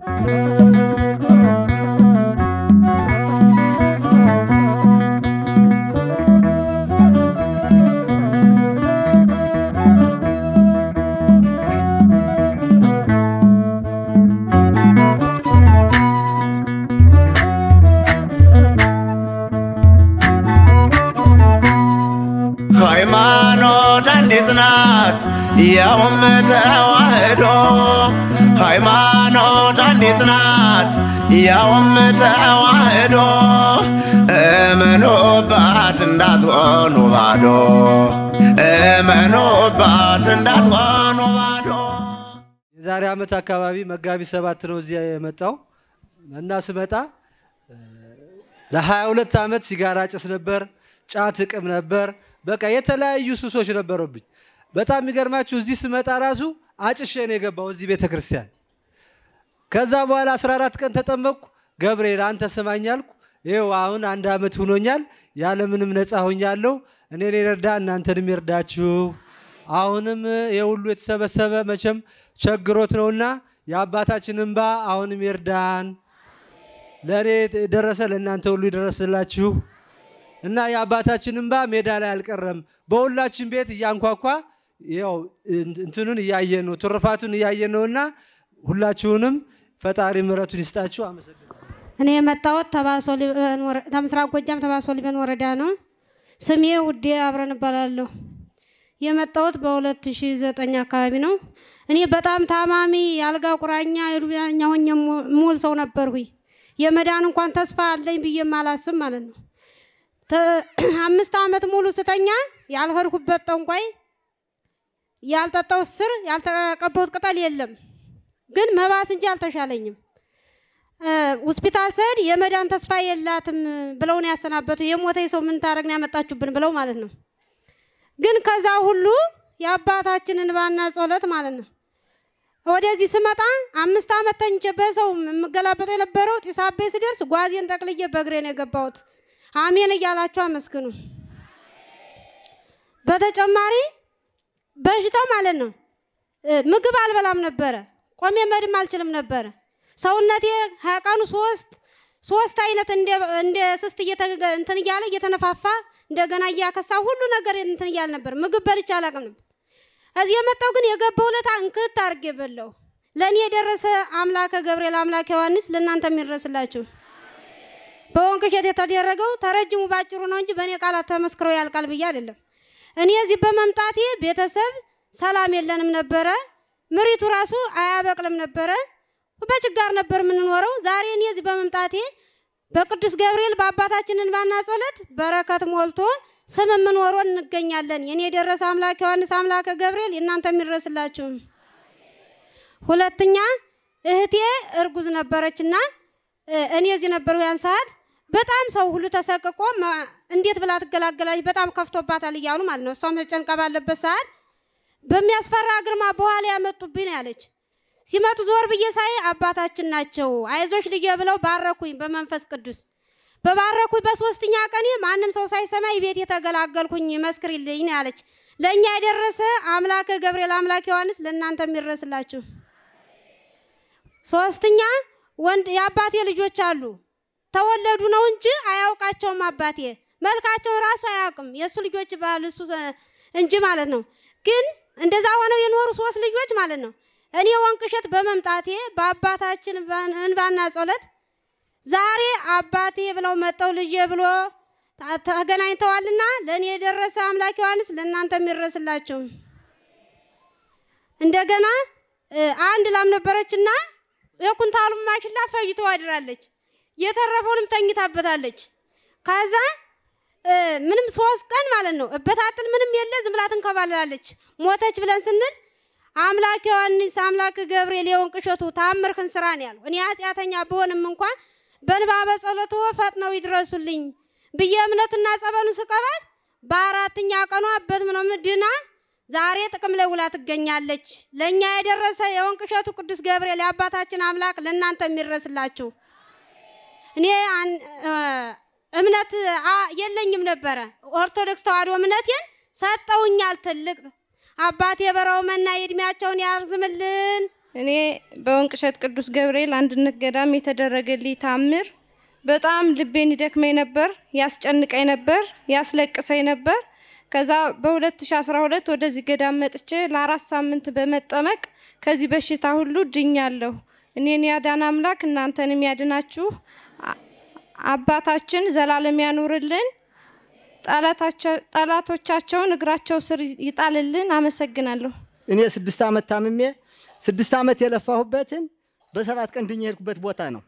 Mm-hmm. እመኑባት እንዳትሆኑ ባዶ እመኑባት እንዳትሆኑ ባዶ። የዛሬ ዓመት አካባቢ መጋቢት ሰባት ነው እዚያ የመጣው እና ስመጣ ለሀያ ሁለት ዓመት ሲጋራ ጭስ ነበር፣ ጫት እቅም ነበር፣ በቃ የተለያዩ ሱሶች ነበረብኝ። በጣም የሚገርማችሁ እዚህ ስመጣ ራሱ አጭሼ ነው የገባው እዚህ ቤተ ክርስቲያን። ከዛ በኋላ 14 ቀን ተጠመቅኩ። ገብርኤል አንተ ስማኝ አልኩ። ይኸው አሁን አንድ ዓመት ሁኖኛል። ያለምንም ነፃ ሆኛለሁ። እኔን እናንተ እናንተንም ይርዳችሁ። አሁንም የሁሉ የተሰበሰበ መቼም ቸግሮት ነውና የአባታችን እንባ አሁንም ይርዳን። ለእኔ ደረሰ፣ ለእናንተ ሁሉ ይደረስላችሁ እና የአባታችን እንባ ሜዳ ላይ አልቀረም። በሁላችን ቤት እያንኳኳ ያው እንትኑን እያየ ነው፣ ትርፋቱን እያየ ነውና ሁላችሁንም ፈጣሪ ምሕረቱን ይስጣችሁ። አመሰግናለሁ። እኔ የመጣሁት ከምስራቅ ጎጃም ተባሶ ሊበን ወረዳ ነው። ስሜ ውዴ አብረን እባላለሁ። የመጣሁት በ2009 አካባቢ ነው። እኔ በጣም ታማሚ የአልጋ ቁራኛ የዱብኛ ሆኝ ሙል ሰው ነበርሁኝ። የመዳን እንኳን ተስፋ አለኝ ብዬ ማላስብ ማለት ነው። አምስት ዓመት ሙሉ ስተኛ ያልሄድኩበት ጠንቋይ፣ ያልጠጣሁት ስር፣ ያልተቀባሁት ቅጠል የለም። ግን መባስ እንጂ አልተሻለኝም። ሆስፒታል ስሄድ የመዳን ተስፋ የላትም ብለው ነው ያሰናበቱ። የሞተ ሰው ምን ነው ያመጣችሁብን ብለው ማለት ነው። ግን ከዛ ሁሉ የአባታችን እንባና ጸሎት ማለት ነው ወደዚህ ስመጣ አምስት ዓመት ተኝቼ በሰው የምገላበጠው የነበረው ጢስ አባይ ስደርስ ጓዜን ጠቅልዬ በእግሬ ነው የገባሁት። አሜን እያላችሁ አመስግኑ። በተጨማሪ በሽታው ማለት ነው ምግብ አልበላም ነበረ፣ ቆሜ መድም አልችልም ነበረ። ሰውነቴ ከቀኑ ሶስት ሶስት አይነት እንደ ስስት እንትን እያለ እየተነፋፋ እንደገና እያከሳ ሁሉ ነገር እንትን እያለ ነበር። ምግብ በልቼ አላውቅም ነበር። እዚህ የመጣው ግን የገባው ዕለት እንክት አድርጌ በላው። ለእኔ የደረሰ አምላከ ገብርኤል አምላክ ዮሐንስ ለእናንተ የሚደረስላችሁ በወንቅሸት የተደረገው ተረጅሙ ባጭሩ ነው እንጂ በእኔ ቃላት ተመስክሮ ያልቃል ብዬ አይደለም። እኔ እዚህ በመምጣቴ ቤተሰብ ሰላም የለንም ነበረ። ምሪቱ ራሱ አያበቅልም ነበረ። በችጋር ነበር የምንኖረው። ዛሬ እኔ እዚህ በመምጣቴ በቅዱስ ገብርኤል በአባታችንን ባና ጸሎት በረከት ሞልቶ ስም የምኖሮ እንገኛለን። የኔ የደረሰ አምላክ ዮሐንስ አምላከ ገብርኤል የእናንተ የሚደረስላችሁ። ሁለተኛ እህቴ እርጉዝ ነበረችና እኔ እዚህ ነበር ያን ሰዓት በጣም ሰው ሁሉ ተሰቅቆ እንዴት ብላ ትገላገላለች፣ በጣም ከፍቶባታል እያሉ ማለት ነው። እሷ መጨንቀ ባለበት ሰዓት በሚያስፈራ ግርማ በኋላ ያመጡብኝ ያለች ሲመጡ ዞር ብዬ ሳይ አባታችን ናቸው። አይዞሽ ልጄ ብለው ባረኩኝ በመንፈስ ቅዱስ። በባረኩኝ በሶስተኛ ቀኔ ማንም ሰው ሳይሰማኝ ቤት የተገላገልኩኝ መስክሪልኝ ያለች። ለእኛ የደረሰ አምላከ ገብርኤል አምላክ ዮሐንስ ለእናንተ የሚደረስላችሁ። ሶስተኛ ወንድ የአባቴ ልጆች አሉ ተወለዱ ነው እንጂ አያውቃቸውም። አባቴ መልካቸው ራሱ አያውቅም። የእሱ ልጆች ባል እሱ እንጂ ማለት ነው። ግን እንደዛ ሆነው የኖሩ ሶስት ልጆች ማለት ነው እኔ ወንቅ እሸት በመምጣቴ በአባታችን እንባና ጸሎት ዛሬ አባቴ ብለው መጠው ልጄ ብሎ ተገናኝተዋልና ለእኔ የደረሰ አምላክ ዮሐንስ ለእናንተ የሚደረስላችሁ። እንደገና አንድ ላም ነበረችና የኩንታሉ ማሽላ ፈጅተው አድራለች። የተረፈውንም ተኝታበታለች። ከዛ ምንም ሶስት ቀን ማለት ነው እበታጥል ምንም የለ ዝም ብላ ትንከባለላለች። ሞተች ብለን ስንል አምላክ ዮሐንስ አምላክ ገብርኤል የወንቅ እሸቱ ታምርህን ስራ ነው ያለው። እኔ ኃጢአተኛ ብሆንም እንኳን በንባ በጸሎት ፈጥነው ይድረሱልኝ ብዬ እምነቱና ጸበሉን ስቀበል በአራተኛ ቀኑ አበት ምኖም ድና ዛሬ ጥቅም ላይ ውላ ትገኛለች። ለእኛ የደረሰ የወንቅ እሸቱ ቅዱስ ገብርኤል የአባታችን አምላክ ለእናንተ የሚደረስላችሁ። እኔ እምነት የለኝም ነበረ ኦርቶዶክስ ተዋሕዶ እምነቴን ሰጠውኛል ትልቅ አባት የበራው መና የእድሜያቸውን ያርዝምልን። እኔ በወንቅሸት ቅዱስ ገብርኤል አንድነት ገዳም የተደረገልኝ ታምር በጣም ልቤን ይደክመኝ ነበር፣ ያስጨንቀኝ ነበር፣ ያስለቅሰኝ ነበር። ከዛ በ2012 ወደዚህ ገዳም መጥቼ ለአራት ሳምንት በመጠመቅ ከዚህ በሽታ ሁሉ ድኛለሁ። እኔን ያዳን አምላክ እናንተንም ያድናችሁ። አባታችን ዘላለም ያኑርልን። ጠላቶቻቸውን እግራቸው ስር ይጣልልን። አመሰግናለሁ። እኔ ስድስት ዓመት ታምሜ ስድስት ዓመት የለፋሁበትን በሰባት ቀን ድኜ የሄድኩበት ቦታ ነው።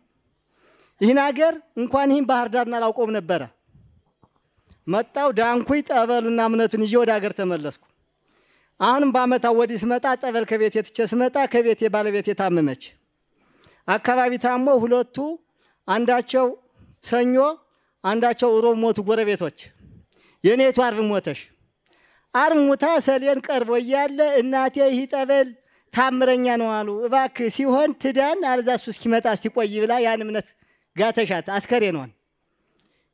ይህን አገር እንኳን ይህን ባህር ዳርና አላውቀውም ነበረ። መጣው ዳንኩኝ፣ ጠበሉና እምነቱን ይዤ ወደ አገር ተመለስኩ። አሁንም በአመታ ወዲህ ስመጣ ጠበል ከቤት የትቼ ስመጣ ከቤቴ ባለቤት የታመመች አካባቢ ታሞ ሁለቱ አንዳቸው ሰኞ አንዳቸው ሮብ ሞቱ ጎረቤቶች። የኔቱ አርብ ሞተሽ አርብ ሙታ ሰሌን ቀርቦ እያለ እናቴ ይህ ጠበል ታምረኛ ነው አሉ። እባክ ሲሆን ትዳን አልዛሱ እስኪመጣ እስቲቆይ ብላ ያን እምነት ጋተሻት አስከሬ ነዋል።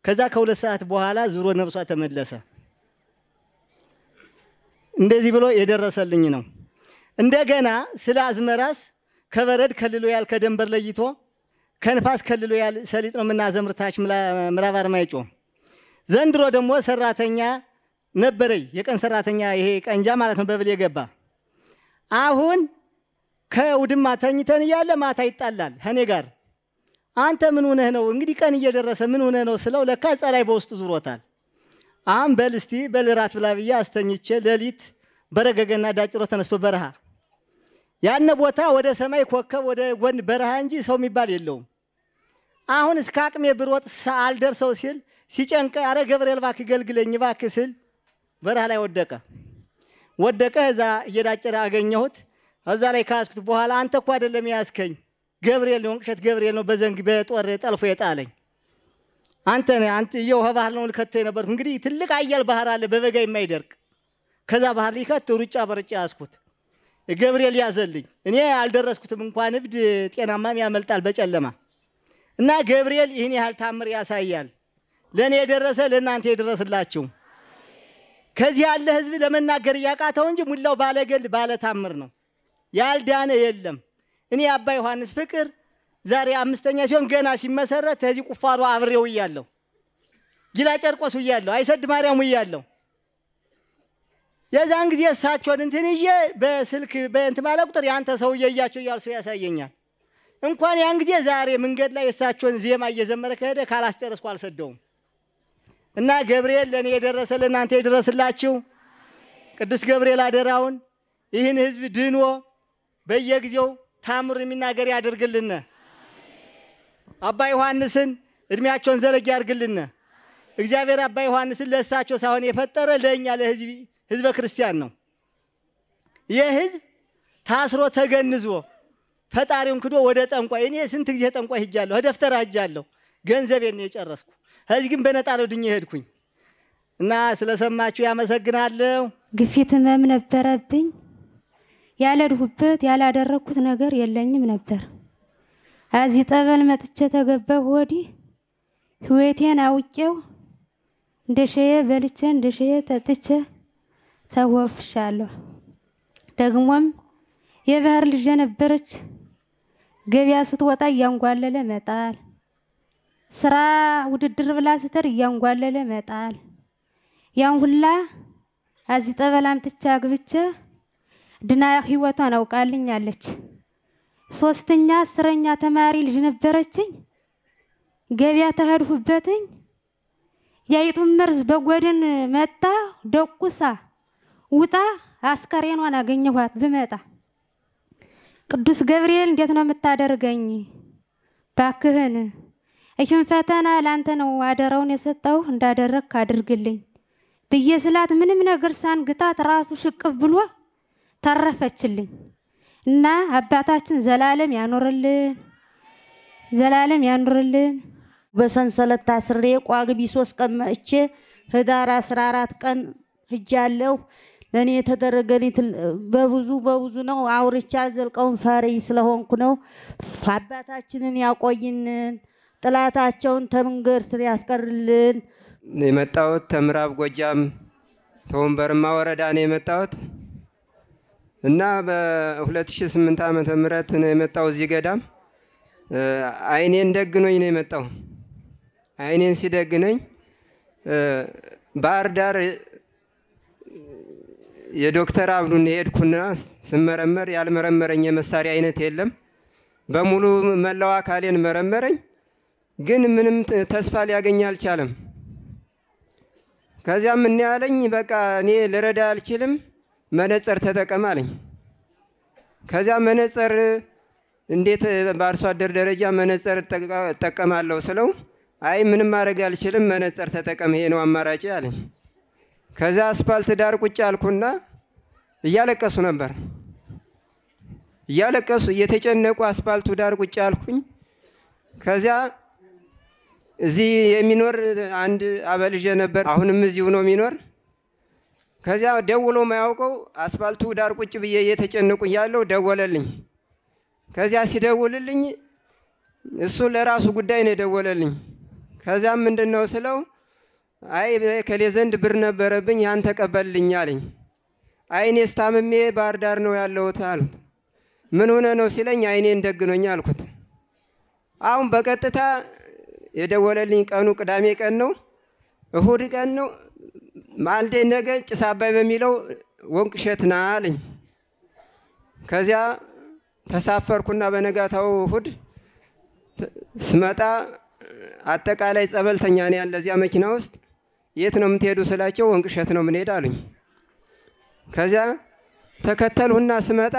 ከዛ ከሁለት ሰዓት በኋላ ዙሮ ነብሷ ተመለሰ። እንደዚህ ብሎ የደረሰልኝ ነው። እንደገና ስለ አዝመራስ ከበረድ ከልሎ ያል ከደንበር ለይቶ ከንፋስ ከልሎ ያል ሰሊጥ ነው የምናዘምርታች ምዕራብ አርማጭሆ ዘንድሮ ደግሞ ሰራተኛ ነበረኝ የቀን ሰራተኛ ይሄ ቀንጃ ማለት ነው በብል የገባ አሁን ከውድማ ተኝተን እያለ ማታ ይጣላል ከኔ ጋር። አንተ ምን ሆነህ ነው እንግዲህ ቀን እየደረሰ ምን ሆነህ ነው ስለው ለካ ጸላይ በውስጡ ዙሮታል። አሁን በል እስቲ በል እራት ብላ ብዬ አስተኝቼ ሌሊት በረገገና ዳጭሮ ተነስቶ በረሃ ያነ ቦታ ወደ ሰማይ ኮከብ ወደ ጎን በረሃ እንጂ ሰው የሚባል የለውም። አሁን እስከ አቅሜ ብሮጥ አልደርሰው ሲል ሲጨንቀ አረ ገብርኤል እባክህ ገልግለኝ እባክህ ስል በረሃ ላይ ወደቀ። ወደቀ እዛ እየዳጨረ አገኘሁት። እዛ ላይ ከያዝኩት በኋላ አንተ እኮ አይደለም ያስከኝ ገብርኤል ነው ቅሸት ገብርኤል ነው በዘንግ በጦር ጠልፎ የጣለኝ አንተ አንተ የውሃ ባህር ነው ልከቶ የነበርኩ። እንግዲህ ትልቅ አያል ባህር አለ በበጋ የማይደርቅ ከዛ ባህር ሊከት ሩጫ በርጫ ያዝኩት። ገብርኤል ያዘልኝ። እኔ አልደረስኩትም እንኳን እብድ ጤናማም ያመልጣል በጨለማ እና ገብርኤል ይህን ያህል ታምር ያሳያል። ለእኔ የደረሰ ለእናንተ የደረስላችሁ። ከዚህ ያለ ህዝብ ለመናገር እያቃተው እንጂ ሙላው ባለገል ባለታምር ነው። ያልዳነ የለም። እኔ የአባ ዮሐንስ ፍቅር ዛሬ አምስተኛ ሲሆን ገና ሲመሰረት ከዚህ ቁፋሮ አብሬው እያለሁ ጊላ ጨርቆስ እያለሁ አይሰድ ማርያም እያለሁ የዛን ጊዜ እሳቸውን እንትን በስልክ በእንት ባለ ቁጥር ያንተ ሰውዬ እያቸው እያሉ ሰው ያሳየኛል። እንኳን ያን ጊዜ ዛሬ መንገድ ላይ የእሳቸውን ዜማ እየዘመረ ከሄደ ካላስጨረስኩ አልሰደውም። እና ገብርኤል ለእኔ የደረሰ ለእናንተ የደረስላችሁ ቅዱስ ገብርኤል አደራውን ይህን ህዝብ ድኖ በየጊዜው ታምር የሚናገር ያደርግልን። አባ ዮሐንስን እድሜያቸውን ዘለግ ያርግልን። እግዚአብሔር አባ ዮሐንስን ለእሳቸው ሳይሆን የፈጠረ ለእኛ ህዝበ ክርስቲያን ነው። ይህ ህዝብ ታስሮ ተገንዝቦ ፈጣሪውን ክዶ ወደ ጠንቋይ እኔ ስንት ጊዜ ጠንቋይ ሄጃለሁ፣ ደፍተራ ሂጃለሁ፣ ገንዘቤን ነው የጨረስኩ። ከዚህ ግን ነው ድኜ ሄድኩኝ እና ስለሰማችሁ ያመሰግናለሁ። ግፊት ህመም ነበረብኝ። ያለድሁበት ያላደረግኩት ነገር የለኝም ነበር። እዚህ ጠበል መጥቼ ተገባሁ ወዲህ ህይወቴን አውቄው እንደ ሸየ በልቼ እንደ ሸየ ተወፍሻለሁ። ደግሞም የባህር ልጅ ነበረች ገበያ ስትወጣ እያንጓለለ መጣል፣ ስራ ውድድር ብላ ስትር እያንጓለለ መጣል። ያን ሁላ አዚህ ጠበላም ትቻ ግብቼ ድና ህይወቷን አውቃልኛለች። ሶስተኛ አስረኛ ተማሪ ልጅ ነበረችኝ። ገበያ ተሄድሁበትኝ ያይጡም መርዝ በጎድን መጣ ደቁሳ ውጣ አስከሬኗን አገኘኋት ብመጣ ቅዱስ ገብርኤል እንዴት ነው የምታደርገኝ? ባክህን ይህን ፈተና ላንተ ነው አደራውን የሰጠው እንዳደረክ አድርግልኝ ብዬ ስላት ምንም ነገር ሳንግታት ራሱ ሽቅብ ብሎ ተረፈችልኝ። እና አባታችን ዘላለም ያኖርልን፣ ዘላለም ያኖርልን። በሰንሰለት ታስሬ ቋግቢ ሶስት ቀን መጥቼ ህዳር 14 ቀን ሂጃለሁ። ለእኔ የተደረገኝ በብዙ በብዙ ነው። አውርቻ ዘልቀውን ፈሪ ስለሆንኩ ነው። አባታችንን ያቆይንን፣ ጥላታቸውን ተምንገር ስር ያስቀርልን። የመጣሁት ተምራብ ጎጃም ተወንበርማ ወረዳ ነው የመጣሁት እና በ2008 ዓ ም ነው የመጣው እዚህ ገዳም። አይኔን ደግኖኝ ነው የመጣው። አይኔን ሲደግነኝ ባህር ዳር የዶክተር አብዱን የሄድኩና ስመረመር ያልመረመረኝ የመሳሪያ አይነት የለም። በሙሉ መላው አካሌን መረመረኝ፣ ግን ምንም ተስፋ ሊያገኝ አልቻለም። ከዚያም ምን ያለኝ በቃ እኔ ልረዳ አልችልም፣ መነጽር ተጠቀም አለኝ። ከዚያ መነጽር እንዴት በአርሶ አደር ደረጃ መነጽር እጠቀማለሁ ስለው አይ ምንም ማድረግ አልችልም፣ መነጽር ተጠቀም፣ ይሄ ነው አማራጭ አለኝ። ከዚያ አስፓልት ዳር ቁጭ አልኩና እያለቀሱ ነበር። እያለቀሱ እየተጨነቁ አስፓልቱ ዳር ቁጭ አልኩኝ። ከዚያ እዚህ የሚኖር አንድ አበልዤ ነበር። አሁንም እዚሁ ነው የሚኖር። ከዚያ ደውሎ ማያውቀው አስፓልቱ ዳር ቁጭ ብዬ እየተጨነቁ እያለሁ ደወለልኝ። ከዚያ ሲደውልልኝ እሱ ለራሱ ጉዳይ ነው የደወለልኝ። ከዚያም ምንድን ነው ስለው አይ ከሌ ዘንድ ብር ነበረብኝ ያን ተቀበልልኝ አለኝ። አይኔ ስታምሜ ባህር ዳር ነው ያለሁት አሉት። ምን ሆነ ነው ሲለኝ አይኔ እንደግኖኝ አልኩት። አሁን በቀጥታ የደወለልኝ ቀኑ ቅዳሜ ቀን ነው፣ እሁድ ቀን ነው። ማልዴ ነገ ጭስ አባይ በሚለው ወንቅ እሸት ና አለኝ። ከዚያ ተሳፈርኩና በነጋታው እሁድ ስመጣ አጠቃላይ ጸበልተኛ ነው ያለ እዚያ መኪና ውስጥ የት ነው የምትሄዱ ስላቸው ወንቅ እሸት ነው የምንሄድ አሉኝ። ከዚያ ተከተልሁና ስመጣ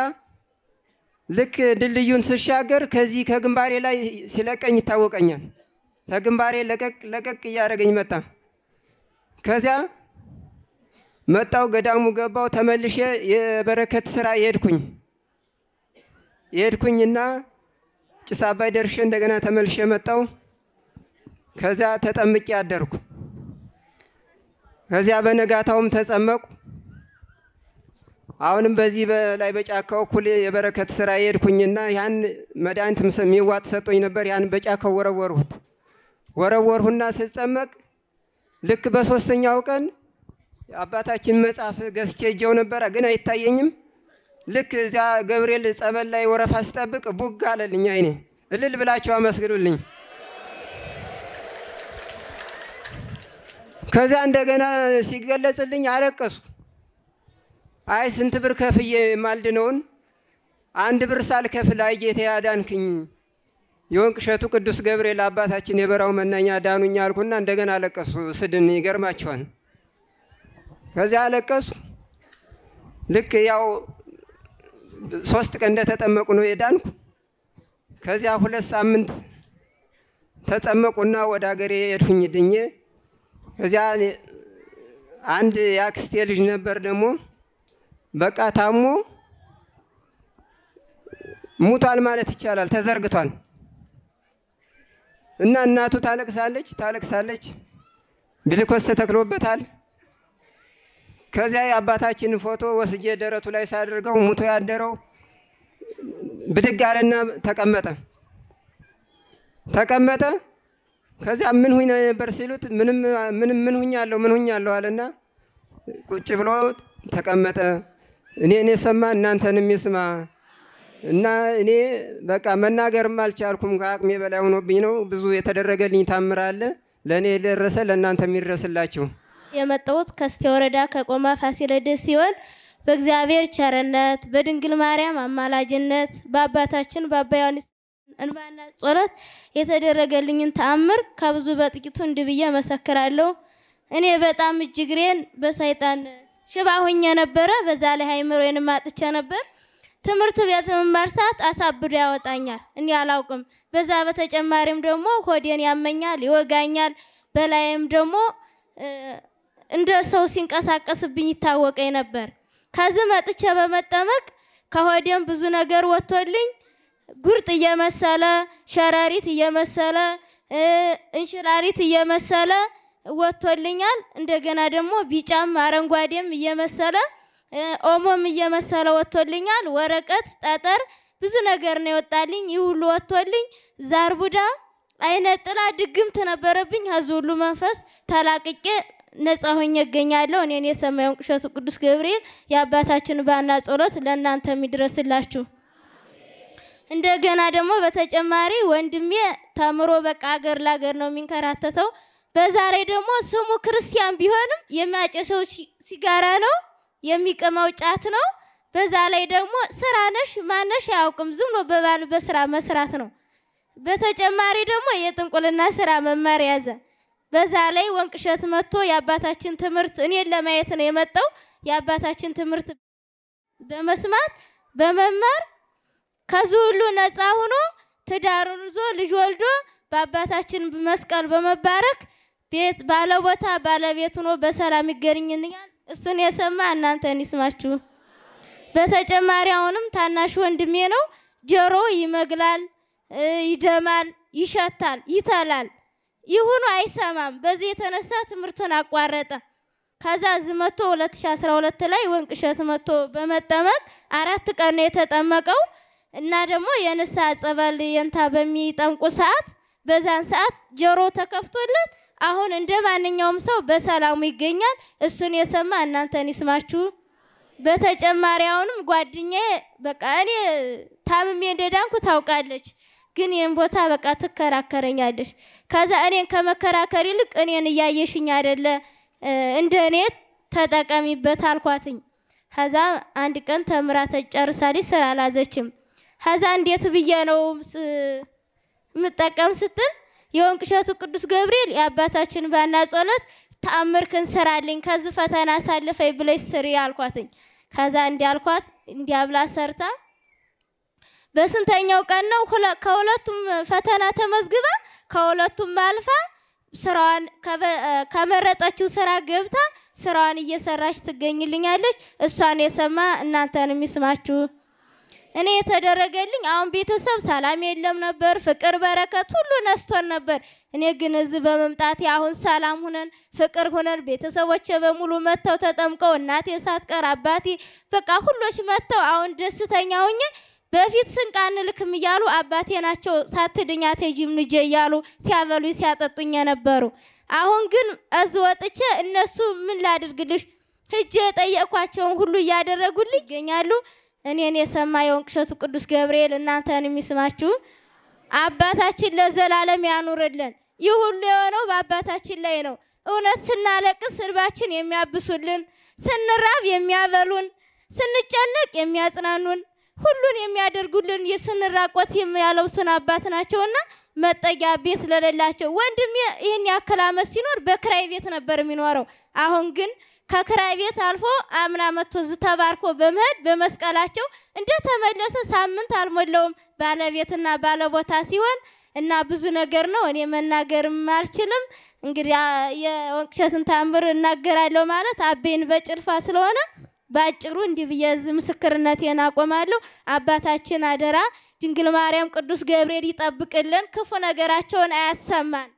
ልክ ድልድዩን ስሻገር ከዚህ ከግንባሬ ላይ ሲለቀኝ ይታወቀኛል። ከግንባሬ ለቀቅ ለቀቅ እያደረገኝ መጣ። ከዚያ መጣው ገዳሙ ገባው ተመልሼ የበረከት ስራ የሄድኩኝ የሄድኩኝና ጭስ አባይ ደርሼ እንደገና ተመልሼ መጣው። ከዚያ ተጠምቄ አደርኩ። ከዚያ በነጋታውም ተጸመቁ። አሁንም በዚህ ላይ በጫካው እኩል የበረከት ስራ የሄድኩኝና ያን መድኃኒት የሚዋጥ ሰጦኝ ነበር። ያን በጫካው ወረወርሁት። ወረወርሁና ስጸመቅ ልክ በሶስተኛው ቀን አባታችን መጽሐፍ ገዝቼ እጀው ነበረ፣ ግን አይታየኝም። ልክ እዚያ ገብርኤል ጸበል ላይ ወረፋ ስጠብቅ ቡግ አለልኝ አይኔ። እልል ብላቸው አመስግኑልኝ። ከዛ እንደገና ሲገለጽልኝ አለቀስኩ። አይ ስንት ብር ከፍዬ ማልድነውን አንድ ብር ሳልከፍል አይ ጌታ ያዳንክኝ የወንቅ እሸቱ ቅዱስ ገብርኤል አባታችን የበራው መናኛ ዳኑኝ አልኩና እንደገና አለቀሱ። ስድን ይገርማቸዋል። ከዚያ አለቀሱ። ልክ ያው ሶስት ቀን እንደተጠመቁ ነው የዳንኩ። ከዚያ ሁለት ሳምንት ተጠመቁና ወደ አገሬ የሄድሁኝ ድኜ እዚያ አንድ የአክስቴ ልጅ ነበር ደግሞ በቃ ታሞ ሙቷል ማለት ይቻላል፣ ተዘርግቷል። እና እናቱ ታለቅሳለች ታለቅሳለች፣ ግልኮስ ተተክሎበታል። ከዚያ የአባታችን ፎቶ ወስጄ ደረቱ ላይ ሳደርገው ሙቶ ያደረው ብድግ አለና ተቀመጠ ተቀመጠ ከዚያ ምን ሁኝ ነበር ሲሉት ምንም ምን ሁኝ አለው ምን አለው አለና ቁጭ ብሎ ተቀመጠ። እኔን የሰማ እናንተንም ይስማ እና እኔ በቃ መናገርም አልቻልኩም። ከአቅሜ በላይ ሆኖብኝ ነው። ብዙ የተደረገልኝ ታምር አለ። ለእኔ የደረሰ ለእናንተ የሚደረስላችሁ። የመጣሁት ከእስቴ ወረዳ ከቆማ ፋሲለደስ ሲሆን በእግዚአብሔር ቸርነት በድንግል ማርያም አማላጅነት በአባታችን በአባ ዮሐንስ እንባና ጸሎት የተደረገልኝን ተአምር ከብዙ በጥቂቱ እንዲህ ብዬ መሰክራለሁ። እኔ በጣም እጅግሬን በሰይጣን ሽባ ሆኜ ነበረ። በዛ ላይ አይምሮዬንም አጥቼ ነበር። ትምህርት ቤት በመማር ሰዓት አሳብዶ ያወጣኛል። እኔ አላውቅም። በዛ በተጨማሪም ደግሞ ሆዴን ያመኛል፣ ይወጋኛል። በላይም ደግሞ እንደ ሰው ሲንቀሳቀስብኝ ይታወቀኝ ነበር። ከዚህ መጥቼ በመጠመቅ ከሆዴም ብዙ ነገር ወጥቶልኝ ጉርጥ እየመሰለ ሸረሪት እየመሰለ እንሽላሪት እየመሰለ ወጥቶልኛል። እንደገና ደግሞ ቢጫም አረንጓዴም እየመሰለ ኦሞም እየመሰለ ወጥቶልኛል። ወረቀት፣ ጠጠር ብዙ ነገር ነው የወጣልኝ። ይህ ሁሉ ወጥቶልኝ ዛርቡዳ አይነ ጥላ ድግምት ነበረብኝ። ከዚህ ሁሉ መንፈስ ተላቅቄ ነጻ ሆኜ እገኛለሁ። እኔን የሰማዩን ቅሸቱ ቅዱስ ገብርኤል የአባታችን ባና ጸሎት ለእናንተ የሚድረስላችሁ። እንደገና ደግሞ በተጨማሪ ወንድሜ ተምሮ በቃ አገር ላገር ነው የሚንከራተተው። በዛ ላይ ደግሞ ስሙ ክርስቲያን ቢሆንም የሚያጨሰው ሲጋራ ነው፣ የሚቀማው ጫት ነው። በዛ ላይ ደግሞ ስራ ነሽ ማነሽ አያውቅም። ዝም ነው በባል በስራ መስራት ነው። በተጨማሪ ደግሞ የጥንቁልና ስራ መማር ያዘ። በዛ ላይ ወንቅሸት መጥቶ የአባታችን ትምህርት እኔን ለማየት ነው የመጣው። የአባታችን ትምህርት በመስማት በመማር ከዚህ ሁሉ ነፃ ሆኖ ትዳሩን ይዞ ልጅ ወልዶ በአባታችን መስቀል በመባረክ ቤት ባለቦታ ባለቤት ሆኖ በሰላም ይገኝልኛል። እሱን የሰማ እናንተን ይስማችሁ። በተጨማሪ አሁንም ታናሽ ወንድሜ ነው። ጆሮ ይመግላል፣ ይደማል፣ ይሸታል፣ ይተላል። ይሁኑ አይሰማም። በዚህ የተነሳ ትምህርቱን አቋረጠ። ከዛ እዚህ መጥቶ 2012 ላይ ወንቅ እሸት መጥቶ በመጠመቅ አራት ቀን ነው የተጠመቀው። እና ደግሞ የንሳ ጸበል የንታ በሚጠምቁ ሰዓት በዛን ሰዓት ጆሮ ተከፍቶለት አሁን እንደ ማንኛውም ሰው በሰላሙ ይገኛል። እሱን የሰማ እናንተን ይስማችሁ። በተጨማሪ አሁንም ጓደኛዬ በቃ እኔ ታምሜ እንደዳንኩ ታውቃለች፣ ግን ይህን ቦታ በቃ ትከራከረኛለች። ከዛ እኔን ከመከራከር ይልቅ እኔን እያየሽኝ አይደለ እንደ እኔ ተጠቀሚበት አልኳትኝ። ከዛ አንድ ቀን ተምራ ተጨርሳለች፣ ስራ አላዘችም። ከዛ እንዴት ብዬ ነው የምጠቀም ስትል የወንቅ እሸቱ ቅዱስ ገብርኤል የአባታችን ባና ጸሎት ተአምር ስራልኝ ከዚህ ፈተና አሳልፈኝ ብለሽ ስሪ አልኳትኝ። ከዛ እንዲያልኳት እንዲያብላ ሰርታ በስንተኛው ቀን ነው ከሁለቱም ፈተና ተመዝግባ ከሁለቱም አልፋ ስራዋን ከመረጠችው ስራ ገብታ ስራዋን እየሰራች ትገኝልኛለች። እሷን የሰማ እናንተንም ይስማችሁ። እኔ የተደረገልኝ አሁን ቤተሰብ ሰላም የለም ነበር፣ ፍቅር በረከት ሁሉ ነስቶን ነበር። እኔ ግን እዚህ በመምጣቴ አሁን ሰላም ሁነን ፍቅር ሁነን ቤተሰቦቼ በሙሉ መጥተው ተጠምቀው እናቴ ሳትቀር አባቴ በቃ ሁሎች መጥተው አሁን ደስተኛ ሁኜ በፊት ስንቅ አንልክም እያሉ አባቴ ናቸው ሳትድኛ ቴጂም ልጄ እያሉ ሲያበሉ ሲያጠጡኝ የነበሩ። አሁን ግን እዚ ወጥቼ እነሱ ምን ላድርግልሽ ሂጄ የጠየቅኳቸውን ሁሉ እያደረጉልኝ ይገኛሉ። እኔን የሰማ የወንቅሸቱ ቅዱስ ገብርኤል እናንተን የሚስማችሁ አባታችን ለዘላለም ያኑርልን። ይህ ሁሉ የሆነው በአባታችን ላይ ነው። እውነት ስናለቅስ ስድባችን የሚያብሱልን፣ ስንራብ የሚያበሉን፣ ስንጨነቅ የሚያጽናኑን፣ ሁሉን የሚያደርጉልን የስንራቆት የሚያለብሱን አባት ናቸውና መጠጊያ ቤት ለሌላቸው ወንድም ይህን ያክል ሲኖር በክራይ ቤት ነበር የሚኖረው። አሁን ግን ከክራይ ቤት አልፎ አምና መቶ ዝ ተባርኮ በመሄድ በመስቀላቸው እንደተመለሰ ሳምንት አልሞላውም ባለቤትና ባለቦታ ሲሆን እና ብዙ ነገር ነው። እኔ መናገርም አልችልም። እንግዲህ የወንቅሸትን ታምር እናገራለሁ ማለት አቤን በጭልፋ ስለሆነ በአጭሩ እንዲህ ብዬ እዚህ ምስክርነቴን አቆማለሁ። አባታችን አደራ ድንግል ማርያም ቅዱስ ገብርኤል ይጠብቅልን፣ ክፉ ነገራቸውን አያሰማን።